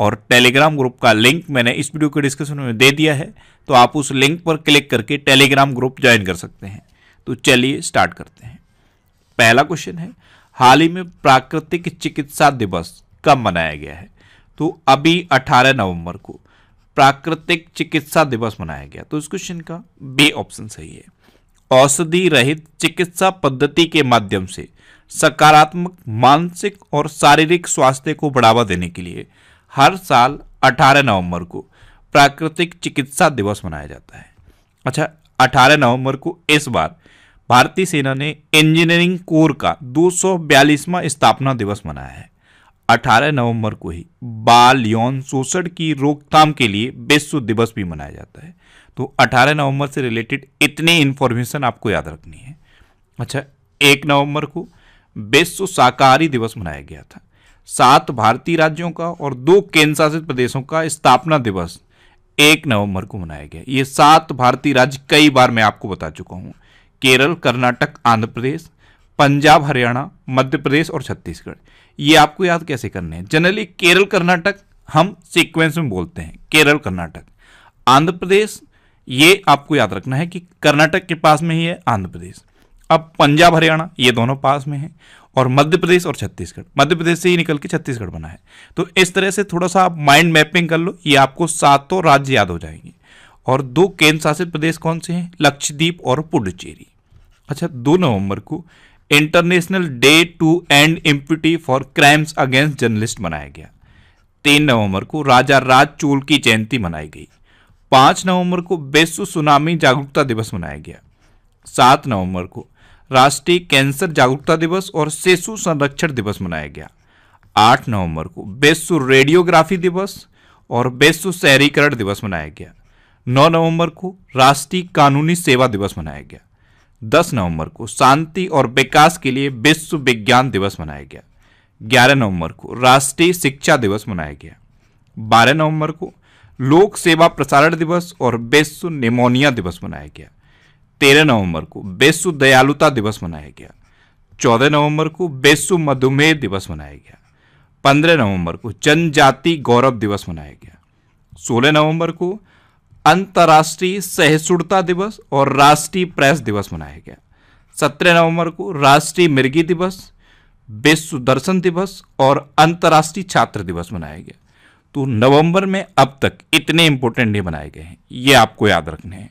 और Telegram group का link मैंने इस वीडियो के डिस्क्रिप्शन में दे दिया है तो आप उस लिंक पर क्लिक करके टेलीग्राम ग्रुप ज्वाइन कर सकते हैं तो चलिए स्टार्ट करते हैं पहला क्वेश्चन है हाल ही में प्राकृतिक चिकित्सा दिवस कब मनाया गया है तो अभी 18 नवंबर को प्राकृतिक चिकित्सा दिवस मनाया गया तो इस क्वेश्चन का बे ऑप्शन सही है औषधि रहित चिकित्सा पद्धति के माध्यम से सकारात्मक मानसिक और शारीरिक स्वास्थ्य को बढ़ावा देने के लिए हर साल 18 नवंबर को प्राकृतिक चिकित्सा दिवस मनाया जाता है अच्छा 18 नवंबर को इस बार भारतीय सेना ने इंजीनियरिंग कोर का दो वां स्थापना दिवस मनाया है 18 नवंबर को ही बाल यौन शोषण की रोकथाम के लिए विश्व दिवस भी मनाया जाता है तो 18 नवंबर से रिलेटेड इतनी इन्फॉर्मेशन आपको याद रखनी है अच्छा एक नवंबर को विश्व शाकाहारी दिवस मनाया गया था सात भारतीय राज्यों का और दो केंद्र शासित प्रदेशों का स्थापना दिवस एक नवंबर को मनाया गया ये सात भारतीय राज्य कई बार मैं आपको बता चुका हूँ केरल कर्नाटक आंध्र प्रदेश पंजाब हरियाणा मध्य प्रदेश और छत्तीसगढ़ ये आपको याद कैसे करने हैं जनरली केरल कर्नाटक हम सीक्वेंस में बोलते हैं केरल कर्नाटक आंध्र प्रदेश ये आपको याद रखना है कि कर्नाटक के पास में ही है आंध्र प्रदेश अब पंजाब हरियाणा ये दोनों पास में है और मध्य प्रदेश और छत्तीसगढ़ मध्य प्रदेश से ही निकल के छत्तीसगढ़ बना है तो इस तरह से थोड़ा सा आप माइंड मैपिंग कर लो ये आपको सातों राज्य याद हो जाएंगे और दो केंद्र शासित प्रदेश कौन से हैं लक्षद्वीप और पुडुचेरी अच्छा दो नवंबर को international day to end impunity for crimes against journalist मनाया गया तीन नवंबर को राजा राज चोल की जयंती मनाई गई पाँच नवंबर को विश्व सुनामी जागरूकता दिवस मनाया गया सात नवंबर को राष्ट्रीय कैंसर जागरूकता दिवस और शिशु संरक्षण दिवस मनाया गया 8 नवंबर को विश्व रेडियोग्राफी दिवस और विश्व शहरीकरण दिवस मनाया गया 9 नवंबर को राष्ट्रीय कानूनी सेवा दिवस मनाया गया 10 नवंबर को शांति और विकास के लिए विश्व विज्ञान दिवस मनाया गया 11 नवंबर को राष्ट्रीय शिक्षा दिवस मनाया गया 12 नवंबर को लोक सेवा प्रसारण दिवस और विश्व निमोनिया दिवस मनाया गया तेरह नवंबर को बेसु दयालुता दिवस मनाया गया चौदह नवंबर को बेसु मधुमेह दिवस मनाया गया पंद्रह नवंबर को जनजाति गौरव दिवस मनाया गया सोलह नवंबर को अंतर्राष्ट्रीय सहिष्णुता दिवस और राष्ट्रीय प्रेस दिवस मनाया गया सत्रह नवंबर को राष्ट्रीय मिर्गी दिवस विश्व दर्शन दिवस और अंतर्राष्ट्रीय छात्र दिवस मनाया गया तो नवंबर में अब तक इतने इंपॉर्टेंट नहीं बनाए गए हैं ये आपको याद रखने हैं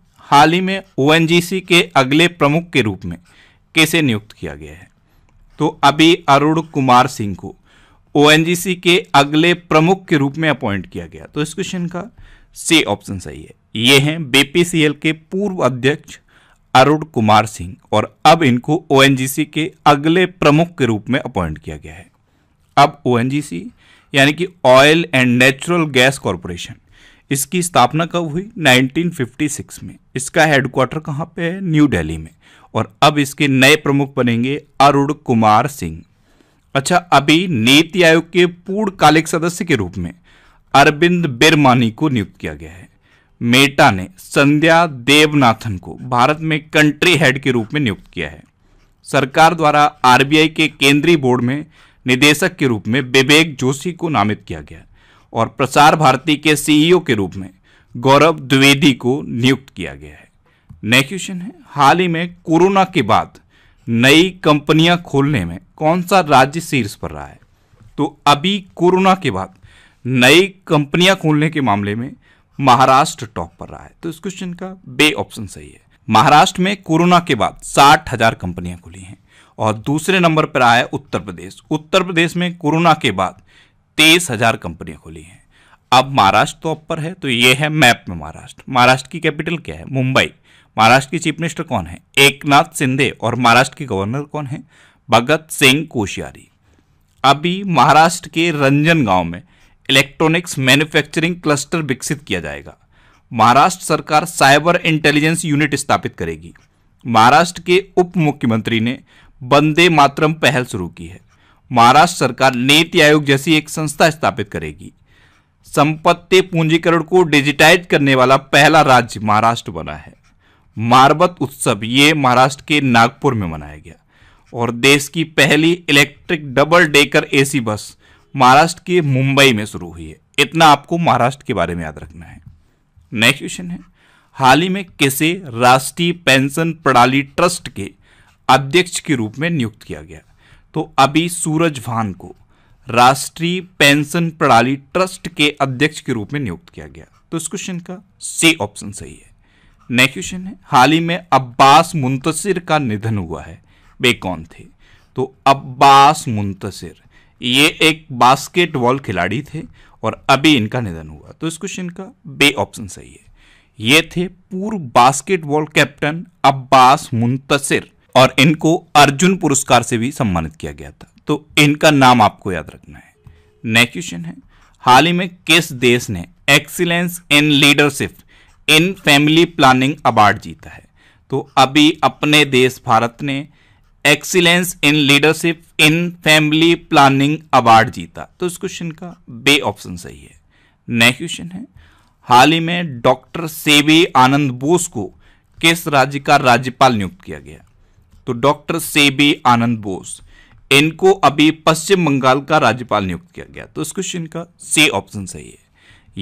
हाल ही में ओ के अगले प्रमुख के रूप में कैसे नियुक्त किया गया है तो अभी अरुण कुमार सिंह को ओ के अगले प्रमुख के रूप में अपॉइंट किया गया तो इस क्वेश्चन का सी ऑप्शन सही है ये हैं बीपीसीएल के पूर्व अध्यक्ष अरुण कुमार सिंह और अब इनको ओ के अगले प्रमुख के रूप में अपॉइंट किया गया है अब ओ यानी कि oil and natural gas corporation इसकी स्थापना कब हुई 1956 में इसका हेडक्वार्टर कहाँ पे है न्यू दिल्ली में और अब इसके नए प्रमुख बनेंगे अरुण कुमार सिंह अच्छा अभी नीति आयोग के पूर्णकालिक सदस्य के रूप में अरविंद बिरमानी को नियुक्त किया गया है मेटा ने संध्या देवनाथन को भारत में कंट्री हेड के रूप में नियुक्त किया है सरकार द्वारा आरबीआई के केंद्रीय बोर्ड में निदेशक के रूप में विवेक जोशी को नामित किया गया और प्रसार भारती के सीईओ e के रूप में गौरव द्विवेदी को नियुक्त किया गया है नेक्स्ट क्वेश्चन है हाल ही में कोरोना के बाद नई कंपनियां खोलने में कौन सा राज्य शीर्ष पर रहा है तो अभी कोरोना के बाद नई कंपनियां खोलने के मामले में महाराष्ट्र टॉप पर रहा है तो इस क्वेश्चन का बे ऑप्शन सही है महाराष्ट्र में कोरोना के बाद साठ हजार कंपनियां खुली हैं और दूसरे नंबर पर आया उत्तर प्रदेश उत्तर प्रदेश में कोरोना के बाद तेईस हजार कंपनियां खोली हैं अब महाराष्ट्र तो अपर है तो ये है मैप में महाराष्ट्र महाराष्ट्र की कैपिटल क्या है मुंबई महाराष्ट्र की चीफ मिनिस्टर कौन है एकनाथ सिंधे और महाराष्ट्र के गवर्नर कौन है भगत सिंह कोशियारी अभी महाराष्ट्र के रंजन गांव में इलेक्ट्रॉनिक्स मैन्युफैक्चरिंग क्लस्टर विकसित किया जाएगा महाराष्ट्र सरकार साइबर इंटेलिजेंस यूनिट स्थापित करेगी महाराष्ट्र के उप मुख्यमंत्री ने वंदे मातरम पहल शुरू की है महाराष्ट्र सरकार नीति आयोग जैसी एक संस्था स्थापित करेगी संपत्ति पूंजीकरण को डिजिटाइज करने वाला पहला राज्य महाराष्ट्र बना है मारबत उत्सव ये महाराष्ट्र के नागपुर में मनाया गया और देश की पहली electric double decker AC bus Maharashtra के मुंबई में शुरू हुई है इतना आपको महाराष्ट्र के बारे में याद रखना है नेक्स्ट क्वेश्चन है हाल ही में किसे राष्ट्रीय पेंशन प्रणाली ट्रस्ट के अध्यक्ष के रूप में नियुक्त किया गया तो अभी सूरज भान को राष्ट्रीय पेंशन प्रणाली ट्रस्ट के अध्यक्ष के रूप में नियुक्त किया गया तो इस क्वेश्चन का सी ऑप्शन सही है नेक्स्ट क्वेश्चन है हाल ही में अब्बास मुंतसिर का निधन हुआ है वे कौन थे तो अब्बास मुंतसिर ये एक बास्केटबॉल खिलाड़ी थे और अभी इनका निधन हुआ तो इस क्वेश्चन का बे ऑप्शन सही है ये थे पूर्व बास्केटबॉल कैप्टन अब्बास मुंतसिर और इनको अर्जुन पुरस्कार से भी सम्मानित किया गया था तो इनका नाम आपको याद रखना है नेक्स्ट क्वेश्चन है हाल ही में किस देश ने excellence in leadership in family planning award जीता है तो अभी अपने देश भारत ने excellence in leadership in family planning award जीता तो इस क्वेश्चन का बे ऑप्शन सही है नेक्स्ट क्वेश्चन है हाल ही में डॉक्टर सेवी आनंद बोस को किस राज्य का राज्यपाल नियुक्त किया गया तो डॉक्टर सेबी आनंद बोस इनको अभी पश्चिम बंगाल का राज्यपाल नियुक्त किया गया तो इस क्वेश्चन का सी ऑप्शन सही है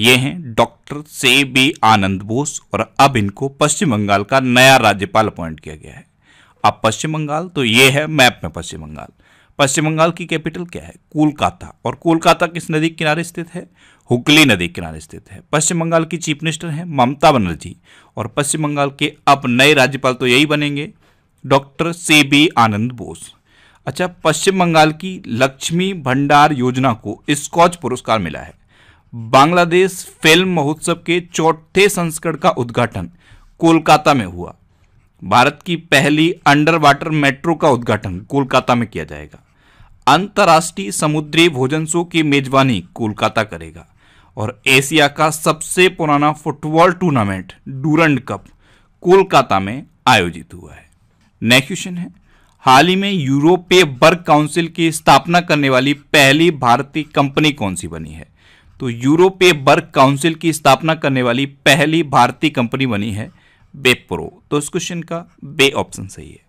ये हैं डॉक्टर से बी आनंद बोस और अब इनको पश्चिम बंगाल का नया राज्यपाल अपॉइंट किया गया है अब पश्चिम बंगाल तो ये है मैप में पश्चिम बंगाल पश्चिम बंगाल की कैपिटल क्या है कोलकाता और कोलकाता किस नदी के किनारे स्थित है हुगली नदी के किनारे स्थित है पश्चिम बंगाल की चीफ मिनिस्टर हैं ममता बनर्जी और पश्चिम बंगाल के अब नए राज्यपाल तो यही बनेंगे डॉक्टर सेबे आनंद बोस अच्छा पश्चिम बंगाल की लक्ष्मी भंडार योजना को स्कॉच पुरस्कार मिला है बांग्लादेश फिल्म महोत्सव के चौथे संस्करण का उद्घाटन कोलकाता में हुआ भारत की पहली अंडर वाटर मेट्रो का उद्घाटन कोलकाता में किया जाएगा अंतर्राष्ट्रीय समुद्री भोजन शो की मेजबानी कोलकाता करेगा और एशिया का सबसे पुराना football tournament Durand cup Kolkata में आयोजित हुआ है नेक्स्ट क्वेश्चन है हाल ही में यूरोपीय वर्ग काउंसिल की स्थापना करने वाली पहली भारतीय कंपनी कौन सी बनी है तो यूरोपीय वर्ग काउंसिल की स्थापना करने वाली पहली भारतीय कंपनी बनी है बेप्रो तो इस क्वेश्चन का बे ऑप्शन सही है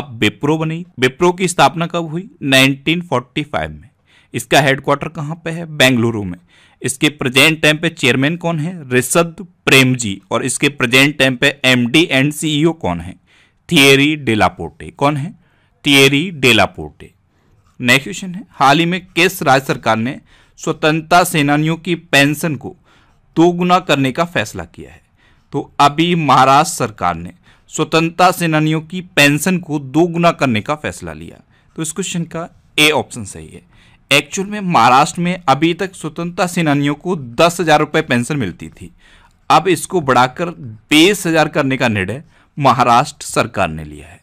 अब बेप्रो बनी बेप्रो की स्थापना कब हुई 1945 में इसका हेडक्वार्टर कहाँ पे है बेंगलुरु में इसके प्रेजेंट टाइम पे चेयरमैन कौन है रिशद प्रेम जी और इसके प्रेजेंट टाइम पे एमडी एंड सीईओ कौन है थियरी डेलापोर्टे कौन है थियरी डेलापोर्टे नेक्स्ट क्वेश्चन है हाल ही में किस राज्य सरकार ने स्वतंत्रता सेनानियों की पेंशन को दोगुना करने का फैसला किया है तो अभी महाराष्ट्र सरकार ने स्वतंत्रता सेनानियों की पेंशन को दोगुना करने का फैसला लिया तो इस क्वेश्चन का ए ऑप्शन सही है एक्चुअल में महाराष्ट्र में अभी तक स्वतंत्रता सेनानियों को दस हज़ार रुपये पेंशन मिलती थी अब इसको बढ़ाकर बीस हज़ार करने का निर्णय महाराष्ट्र सरकार ने लिया है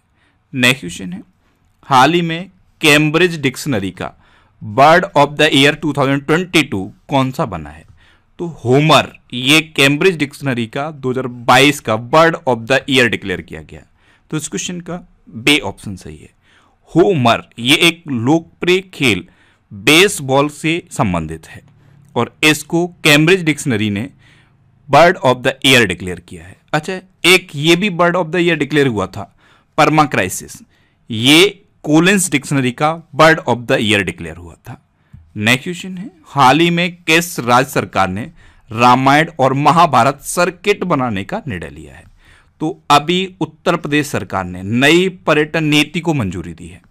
नेक्स्ट क्वेश्चन है हाल ही में कैम्ब्रिज डिक्शनरी का बर्ड ऑफ द ईयर 2022 कौन सा बना है तो होमर ये कैम्ब्रिज डिक्शनरी का 2022 का bird of the year declare किया गया तो इस क्वेश्चन का बे ऑप्शन सही है होमर ये एक लोकप्रिय खेल बेसबॉल से संबंधित है और इसको कैम्ब्रिज डिक्शनरी ने bird of the year declare किया है अच्छा एक ये भी bird of the year declare हुआ था परमा क्राइसिस ये कोलेंस डिक्शनरी का bird of the year declare हुआ था नेक्स्ट क्वेश्चन है हाल ही में किस राज्य सरकार ने रामायण और महाभारत सर्किट बनाने का निर्णय लिया है तो अभी उत्तर प्रदेश सरकार ने नई पर्यटन नीति को मंजूरी दी है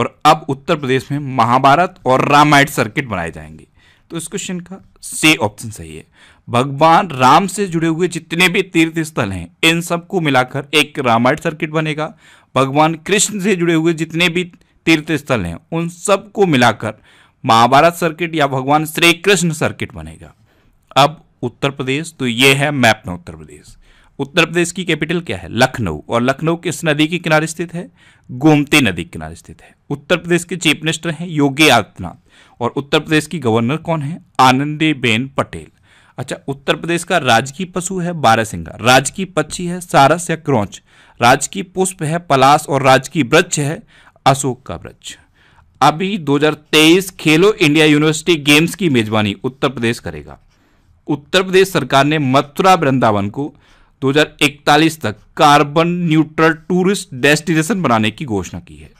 और अब उत्तर प्रदेश में महाभारत और रामायण सर्किट बनाए जाएंगे तो इस क्वेश्चन का से ऑप्शन सही है भगवान राम से जुड़े हुए जितने भी तीर्थ स्थल हैं इन सबको मिलाकर एक रामायण सर्किट बनेगा भगवान कृष्ण से जुड़े हुए जितने भी तीर्थ स्थल हैं उन सबको मिलाकर महाभारत सर्किट या भगवान श्री कृष्ण सर्किट बनेगा अब उत्तर प्रदेश तो ये है मैप में उत्तर प्रदेश उत्तर प्रदेश की कैपिटल क्या है लखनऊ और लखनऊ किस नदी के किनारे स्थित है गोमती नदी के किनारे स्थित है उत्तर प्रदेश के चीफ मिनिस्टर हैं योगी आदित्यनाथ और उत्तर प्रदेश की गवर्नर कौन है आनंदीबेन पटेल अच्छा उत्तर प्रदेश का राजकीय पशु है बारहसिंगा राजकीय पक्षी है सारस या क्रौच राजकीय पुष्प है पलाश और राजकीय वृक्ष है अशोक का वृक्ष अभी 2023 खेलो इंडिया यूनिवर्सिटी गेम्स की मेजबानी उत्तर प्रदेश करेगा उत्तर प्रदेश सरकार ने मथुरा वृंदावन को 2041 तक कार्बन न्यूट्रल टूरिस्ट डेस्टिनेशन बनाने की घोषणा की है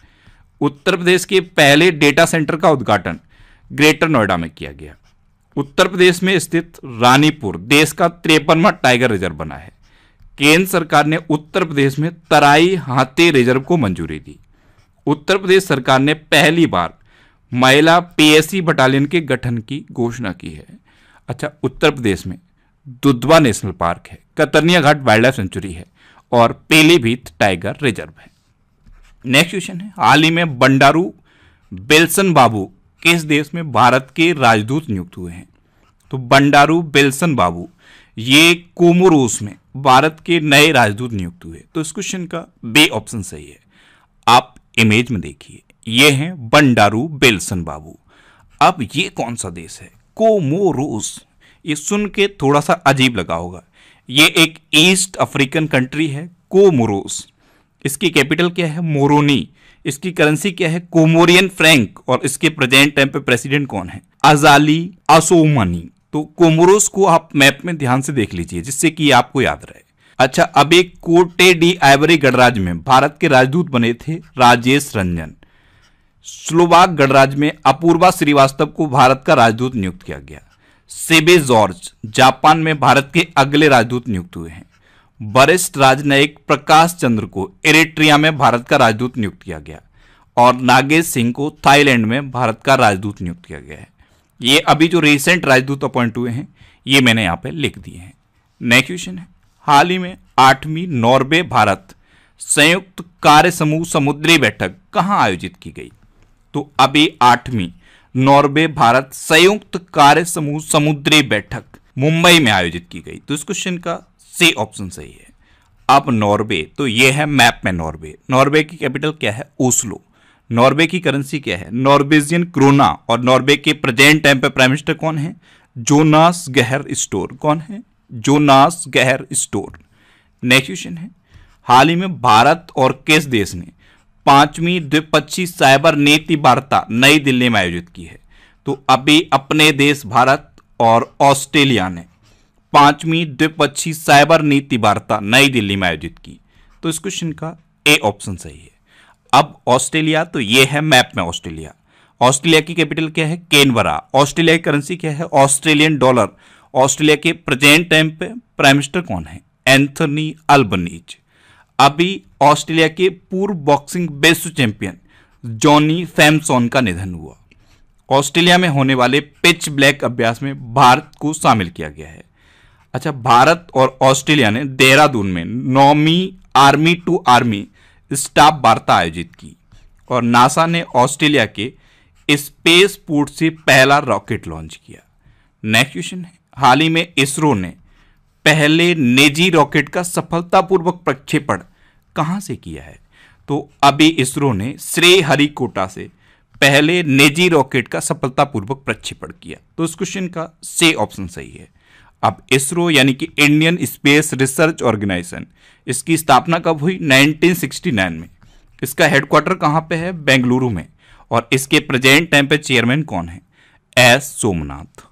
उत्तर प्रदेश के पहले डेटा सेंटर का उद्घाटन ग्रेटर नोएडा में किया गया उत्तर प्रदेश में स्थित रानीपुर देश का त्रेपनवा टाइगर रिजर्व बना है केंद्र सरकार ने उत्तर प्रदेश में तराई हाथी रिजर्व को मंजूरी दी उत्तर प्रदेश सरकार ने पहली बार महिला पीएससी बटालियन के गठन की घोषणा की है अच्छा उत्तर प्रदेश में दुधवा नेशनल पार्क है Katarniaghat wildlife sanctuary है और पीलीभीत टाइगर रिजर्व है नेक्स्ट क्वेश्चन है हाल ही में बंडारू बेल्सन बाबू किस देश में भारत के राजदूत नियुक्त हुए हैं तो बंडारू बेल्सन बाबू ये कोमोरोस में भारत के नए राजदूत नियुक्त हुए तो इस क्वेश्चन का बे ऑप्शन सही है आप इमेज में देखिए ये हैं बंडारू बेलसन बाबू अब ये कौन सा देश है कोमोरोस ये सुन के थोड़ा सा अजीब लगा होगा ये एक ईस्ट अफ्रीकन कंट्री है कोमोरोस इसकी कैपिटल क्या है मोरोनी इसकी करेंसी क्या है कोमोरियन फ्रैंक और इसके प्रेजेंट टाइम पे प्रेसिडेंट कौन है अजाली असोमानी तो कोमोरोस को आप मैप में ध्यान से देख लीजिए जिससे कि आपको याद रहे अच्छा अब एक कोटे डी आइवरी गणराज में भारत के राजदूत बने थे राजेश रंजन स्लोवाक गणराज में अपूर्वा श्रीवास्तव को भारत का राजदूत नियुक्त किया गया सेबे जॉर्ज जापान में भारत के अगले राजदूत नियुक्त हुए हैं वरिष्ठ राजनयिक प्रकाश चंद्र को इरेट्रिया में भारत का राजदूत नियुक्त किया गया और नागेश सिंह को थाईलैंड में भारत का राजदूत नियुक्त किया गया है ये अभी जो रिसेंट राजदूत अपॉइंट हुए हैं ये मैंने यहाँ पे लिख दिए हैं नेक्स्ट क्वेश्चन है हाल ही में आठवीं नॉर्वे भारत संयुक्त कार्य समूह समुद्री बैठक कहाँ आयोजित की गई तो अभी आठवीं नॉर्वे भारत संयुक्त कार्य समूह समुद्री बैठक मुंबई में आयोजित की गई तो इस क्वेश्चन का सी ऑप्शन सही है अब नॉर्वे तो ये है मैप में नॉर्वे नॉर्वे की कैपिटल क्या है ओस्लो नॉर्वे की करेंसी क्या है नॉर्वेजियन क्रोना और नॉर्वे के प्रेजेंट टाइम पे प्राइम मिनिस्टर कौन है जोनास गहर स्टोर कौन है जोनास गहर स्टोर नेक्स्ट क्वेश्चन है हाल ही में भारत और किस देश ने पांचवी द्विपक्षीय साइबर नीति वार्ता नई दिल्ली में आयोजित की है तो अभी अपने देश भारत और ऑस्ट्रेलिया ने पांचवी द्विपक्षीय साइबर नीति वार्ता नई दिल्ली में आयोजित की तो इस क्वेश्चन का ए ऑप्शन सही है अब ऑस्ट्रेलिया तो ये है मैप में ऑस्ट्रेलिया ऑस्ट्रेलिया की कैपिटल क्या है केनबरा ऑस्ट्रेलिया की करेंसी क्या है ऑस्ट्रेलियन डॉलर ऑस्ट्रेलिया के प्रेजेंट टाइम पे प्राइम मिनिस्टर कौन है एंथनी अल्बनीज अभी ऑस्ट्रेलिया के पूर्व बॉक्सिंग विश्व चैंपियन जॉनी सैमसॉन का निधन हुआ ऑस्ट्रेलिया में होने वाले पिच ब्लैक अभ्यास में भारत को शामिल किया गया है अच्छा भारत और ऑस्ट्रेलिया ने देहरादून में नौमी आर्मी टू आर्मी स्टाफ वार्ता आयोजित की और नासा ने ऑस्ट्रेलिया के स्पेस पोर्ट से पहला रॉकेट लॉन्च किया नेक्स्ट क्वेश्चन है हाल ही में इसरो ने पहले निजी रॉकेट का सफलतापूर्वक प्रक्षेपण कहाँ से किया है तो अभी इसरो ने श्री हरिकोटा से पहले निजी रॉकेट का सफलतापूर्वक प्रक्षेपण किया तो इस क्वेश्चन का से ऑप्शन सही है अब इसरो यानी कि इंडियन स्पेस रिसर्च ऑर्गेनाइजेशन इसकी स्थापना कब हुई 1969 में इसका हेडक्वार्टर कहाँ पे है बेंगलुरु में और इसके प्रेजेंट टाइम पे चेयरमैन कौन है एस सोमनाथ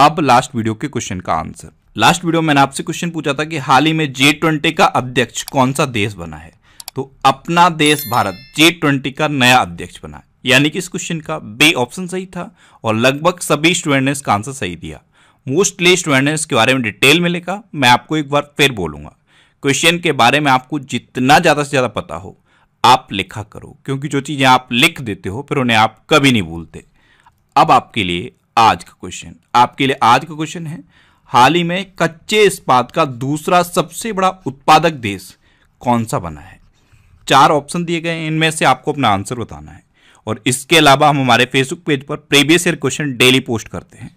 अब लास्ट वीडियो के क्वेश्चन का आंसर लास्ट वीडियो मैंने आपसे क्वेश्चन पूछा था कि हाल ही में जे ट्वेंटी का अध्यक्ष कौन सा देश बना है तो अपना देश भारत जे ट्वेंटी का नया अध्यक्ष बना है यानी कि इस क्वेश्चन का बे ऑप्शन सही था और लगभग सभी स्टूडेंट ने इसका आंसर सही दिया मोस्टली स्टूडेंट्स के बारे में डिटेल में लिखा मैं आपको एक बार फिर बोलूँगा क्वेश्चन के बारे में आपको जितना ज़्यादा से ज़्यादा पता हो आप लिखा करो क्योंकि जो चीज़ें आप लिख देते हो फिर उन्हें आप कभी नहीं भूलते अब आपके लिए आज का क्वेश्चन आपके लिए आज का क्वेश्चन है हाल ही में कच्चे इस्पात का दूसरा सबसे बड़ा उत्पादक देश कौन सा बना है चार ऑप्शन दिए गए इनमें से आपको अपना आंसर बताना है और इसके अलावा हम हमारे फेसबुक पेज पर previous year question daily post करते हैं